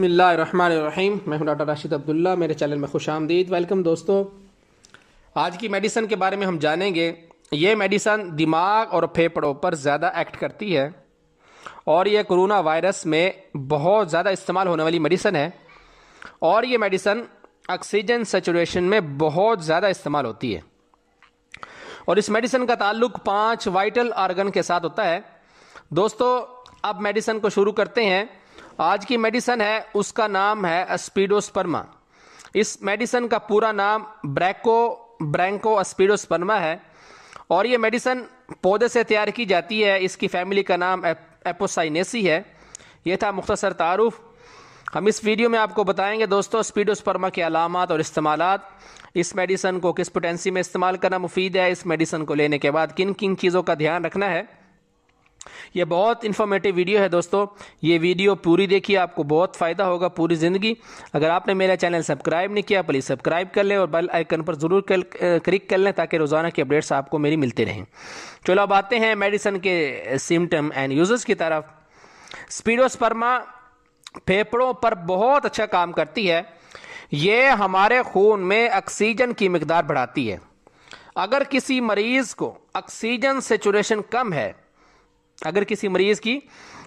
बसमीम मैं हूं डॉक्टर राशिद अब्दुल्ला मेरे चैनल में खुश आमदीद वेलकम दोस्तों आज की मेडिसन के बारे में हम जानेंगे ये मेडिसन दिमाग और फेफड़ों पर ज़्यादा एक्ट करती है और ये कोरोना वायरस में बहुत ज़्यादा इस्तेमाल होने वाली मेडिसन है और ये मेडिसन ऑक्सीजन सेचुरेशन में बहुत ज़्यादा इस्तेमाल होती है और इस मेडिसन का ताल्लुक पाँच वाइटल आर्गन के साथ होता है दोस्तों अब मेडिसन को शुरू करते हैं आज की मेडिसन है उसका नाम है स्पीडोस्पर्मा इस मेडिसन का पूरा नाम ब्रैको ब्रैंको स्पीडोस्पर्मा है और ये मेडिसन पौधे से तैयार की जाती है इसकी फैमिली का नाम एपोसाइनेसी है यह था मुख्तसर तारुफ हम इस वीडियो में आपको बताएंगे दोस्तों स्पीडोस्पर्मा के अलामत और इस्तेमाल इस मेडिसन को किस पोटेंसी में इस्तेमाल करना मुफीद है इस मेडिसन को लेने के बाद किन किन चीज़ों का ध्यान रखना है ये बहुत इन्फॉर्मेटिव वीडियो है दोस्तों ये वीडियो पूरी देखिए आपको बहुत फ़ायदा होगा पूरी ज़िंदगी अगर आपने मेरा चैनल सब्सक्राइब नहीं किया प्लीज़ सब्सक्राइब कर लें और बेल आइकन पर ज़रूर क्लिक कर लें ताकि रोज़ाना की अपडेट्स आपको मेरी मिलती रहें चलो अब आते हैं मेडिसन के सिम्टम एंड यूजर्स की तरफ स्पीडोस्पर्मा फेफड़ों पर बहुत अच्छा काम करती है ये हमारे खून में ऑक्सीजन की मकदार बढ़ाती है अगर किसी मरीज़ को ऑक्सीजन सेचुरेशन कम है अगर किसी मरीज की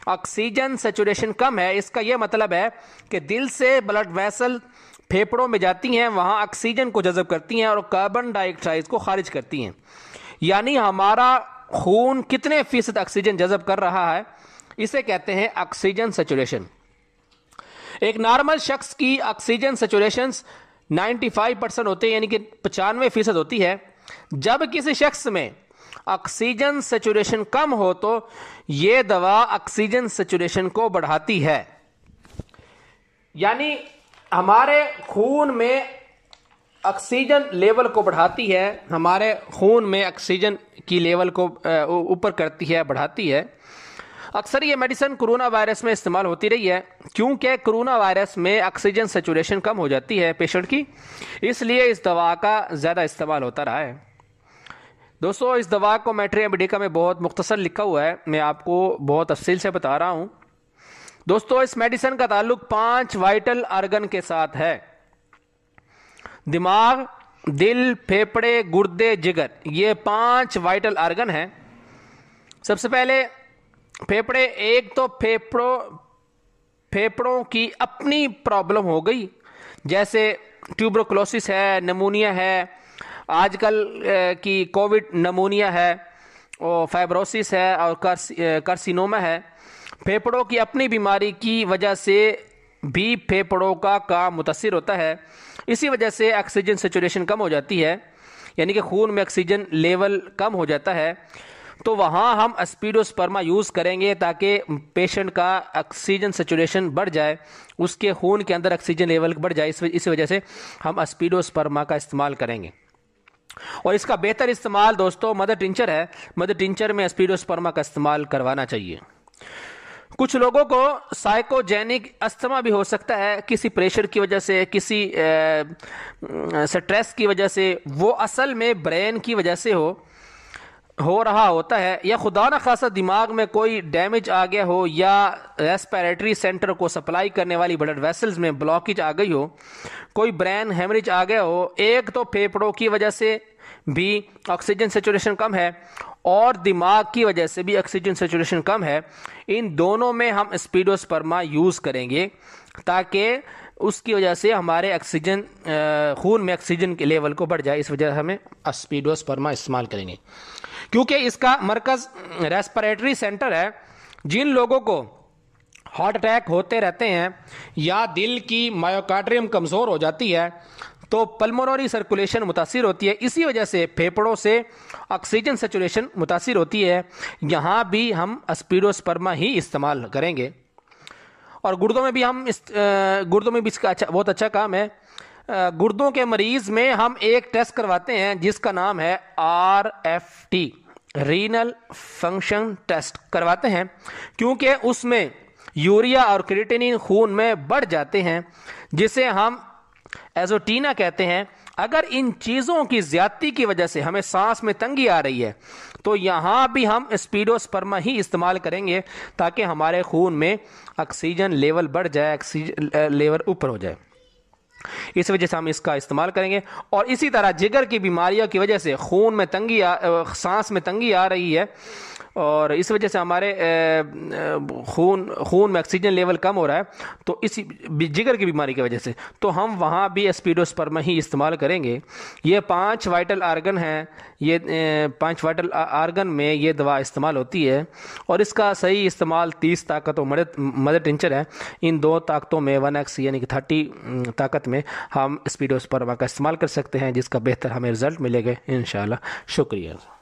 ऑक्सीजन सेचुरेशन कम है इसका यह मतलब है कि दिल से ब्लड वैसल फेफड़ों में जाती हैं वहाँ ऑक्सीजन को जज़ब करती हैं और कार्बन डाइऑक्साइड को खारिज करती हैं यानी हमारा खून कितने फीसद ऑक्सीजन जज़ब कर रहा है इसे कहते हैं ऑक्सीजन सेचुरेशन एक नॉर्मल शख्स की ऑक्सीजन सेचुरेशन 95 परसेंट होते हैं यानी कि पचानवे फीसद होती है जब किसी शख्स में ऑक्सीजन सेचुरेशन कम हो तो यह दवा ऑक्सीजन सेचुरेशन को बढ़ाती है यानी हमारे खून में ऑक्सीजन लेवल को बढ़ाती है हमारे खून में ऑक्सीजन की लेवल को ऊपर करती है बढ़ाती है अक्सर ये मेडिसिन कोरोना वायरस में इस्तेमाल होती रही है क्योंकि कोरोना वायरस में ऑक्सीजन सेचुरेशन कम हो जाती है पेशेंट की इसलिए इस दवा का ज़्यादा इस्तेमाल होता रहा है दोस्तों इस दवा को मैट्री एमडिका में बहुत मुख्तसर लिखा हुआ है मैं आपको बहुत तफसील से बता रहा हूं दोस्तों इस मेडिसिन का ताल्लुक पांच वाइटल आर्गन के साथ है दिमाग दिल फेफड़े गुर्दे जिगर ये पांच वाइटल आर्गन है सबसे पहले फेफड़े एक तो फेफड़ों फेफड़ों की अपनी प्रॉब्लम हो गई जैसे ट्यूब्रोकलोसिस है नमूनिया है आजकल की कोविड नमोनिया है और फाइब्रोसिस है और कर्सिनोमा है फेफड़ों की अपनी बीमारी की वजह से भी फेफड़ों का काम मुतासर होता है इसी वजह से ऑक्सीजन सेचुरेशन कम हो जाती है यानी कि खून में ऑक्सीजन लेवल कम हो जाता है तो वहाँ हम स्पीडोस्पर्मा यूज़ करेंगे ताकि पेशेंट का ऑक्सीजन सेचुरेशन बढ़ जाए उसके खून के अंदर ऑक्सीजन लेवल बढ़ जाए इस इसी वजह से हम स्पीडोस्पर्मा का इस्तेमाल करेंगे और इसका बेहतर इस्तेमाल दोस्तों मदर टिंचर है मदर टिंचर में स्पीडोस्पर्मा का इस्तेमाल करवाना चाहिए कुछ लोगों को साइकोजेनिक अस्थमा भी हो सकता है किसी प्रेशर की वजह से किसी स्ट्रेस की वजह से वो असल में ब्रेन की वजह से हो हो रहा होता है या खुदा न खासा दिमाग में कोई डैमेज आ गया हो या रेस्पिरेटरी सेंटर को सप्लाई करने वाली ब्लड वेसल्स में ब्लॉकेज आ गई हो कोई ब्रेन हेमरेज आ गया हो एक तो फेफड़ों की वजह से भी ऑक्सीजन सेचुरेशन कम है और दिमाग की वजह से भी ऑक्सीजन सेचुरेशन कम है इन दोनों में हम स्पीडोस्पर्मा यूज़ करेंगे ताकि उसकी वजह से हमारे ऑक्सीजन खून में ऑक्सीजन के लेवल को बढ़ जाए इस वजह से हमें स्पीडोस्पर्मा इस्तेमाल करेंगे क्योंकि इसका मरकज रेस्परेटरी सेंटर है जिन लोगों को हार्ट अटैक होते रहते हैं या दिल की मायोकार्ड्रियम कमज़ोर हो जाती है तो पल्मोनरी सर्कुलेशन मुतासर होती है इसी वजह से फेफड़ों से ऑक्सीजन सेचुरेशन मुतासर होती है यहाँ भी हम स्पीडोस्पर्मा ही इस्तेमाल करेंगे और गुर्दों में भी हम इस गुर्दों में भी इसका अच्छा बहुत अच्छा काम है गुर्दों के मरीज में हम एक टेस्ट करवाते हैं जिसका नाम है R F T renal function test करवाते हैं क्योंकि उसमें यूरिया और क्रिएटिनिन खून में बढ़ जाते हैं जिसे हम एजोटीना कहते हैं अगर इन चीज़ों की ज्यादती की वजह से हमें सांस में तंगी आ रही है तो यहाँ भी हम स्पीडोस्पर्मा ही इस्तेमाल करेंगे ताकि हमारे खून में ऑक्सीजन लेवल बढ़ जाए ऑक्सीजन लेवल ऊपर हो जाए इस वजह से हम इसका इस्तेमाल करेंगे और इसी तरह जिगर की बीमारियों की वजह से खून में तंगी आ, सांस में तंगी आ रही है और इस वजह से हमारे खून खून में ऑक्सीजन लेवल कम हो रहा है तो इसी जिगर की बीमारी की वजह से तो हम वहाँ भी एस्पीडोस्पर्मा ही इस्तेमाल करेंगे ये पांच वाइटल आर्गन हैं ये पांच वाइटल आर्गन में ये दवा इस्तेमाल होती है और इसका सही इस्तेमाल तीस ताकतों मदद मदर टेंचर है इन दो ताकतों में वन एक्स यानी कि थर्टी ताकत में हम स्पीडोस्पर्मा का इस्तेमाल कर सकते हैं जिसका बेहतर हमें रिजल्ट मिलेगा इन शुक्रिया